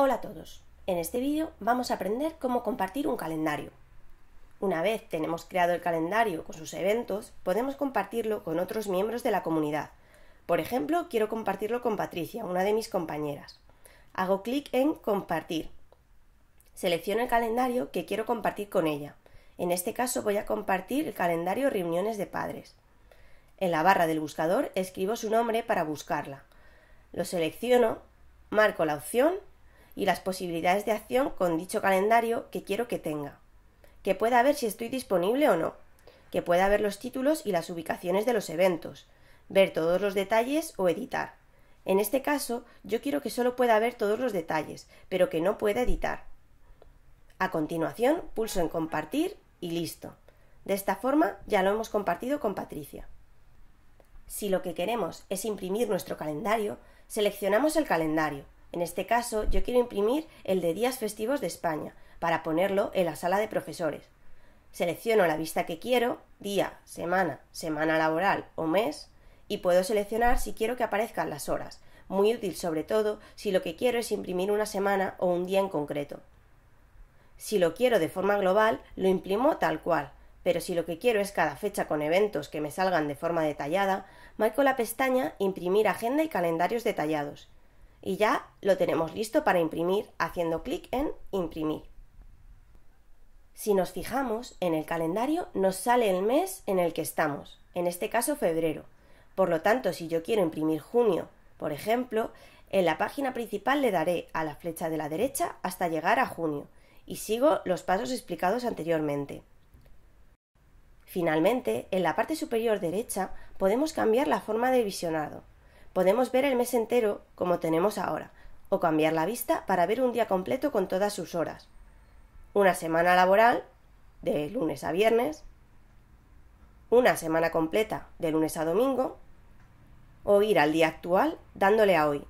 Hola a todos. En este vídeo vamos a aprender cómo compartir un calendario. Una vez tenemos creado el calendario con sus eventos, podemos compartirlo con otros miembros de la comunidad. Por ejemplo, quiero compartirlo con Patricia, una de mis compañeras. Hago clic en Compartir. Selecciono el calendario que quiero compartir con ella. En este caso voy a compartir el calendario Reuniones de Padres. En la barra del buscador escribo su nombre para buscarla. Lo selecciono, marco la opción y las posibilidades de acción con dicho calendario que quiero que tenga, que pueda ver si estoy disponible o no, que pueda ver los títulos y las ubicaciones de los eventos, ver todos los detalles o editar. En este caso, yo quiero que solo pueda ver todos los detalles, pero que no pueda editar. A continuación, pulso en compartir y listo. De esta forma ya lo hemos compartido con Patricia. Si lo que queremos es imprimir nuestro calendario, seleccionamos el calendario en este caso, yo quiero imprimir el de días festivos de España, para ponerlo en la sala de profesores. Selecciono la vista que quiero, día, semana, semana laboral o mes, y puedo seleccionar si quiero que aparezcan las horas, muy útil sobre todo si lo que quiero es imprimir una semana o un día en concreto. Si lo quiero de forma global, lo imprimo tal cual, pero si lo que quiero es cada fecha con eventos que me salgan de forma detallada, marco la pestaña Imprimir agenda y calendarios detallados y ya lo tenemos listo para imprimir haciendo clic en imprimir. Si nos fijamos en el calendario nos sale el mes en el que estamos, en este caso febrero. Por lo tanto, si yo quiero imprimir junio, por ejemplo, en la página principal le daré a la flecha de la derecha hasta llegar a junio y sigo los pasos explicados anteriormente. Finalmente, en la parte superior derecha podemos cambiar la forma de visionado. Podemos ver el mes entero como tenemos ahora, o cambiar la vista para ver un día completo con todas sus horas. Una semana laboral, de lunes a viernes, una semana completa, de lunes a domingo, o ir al día actual dándole a hoy,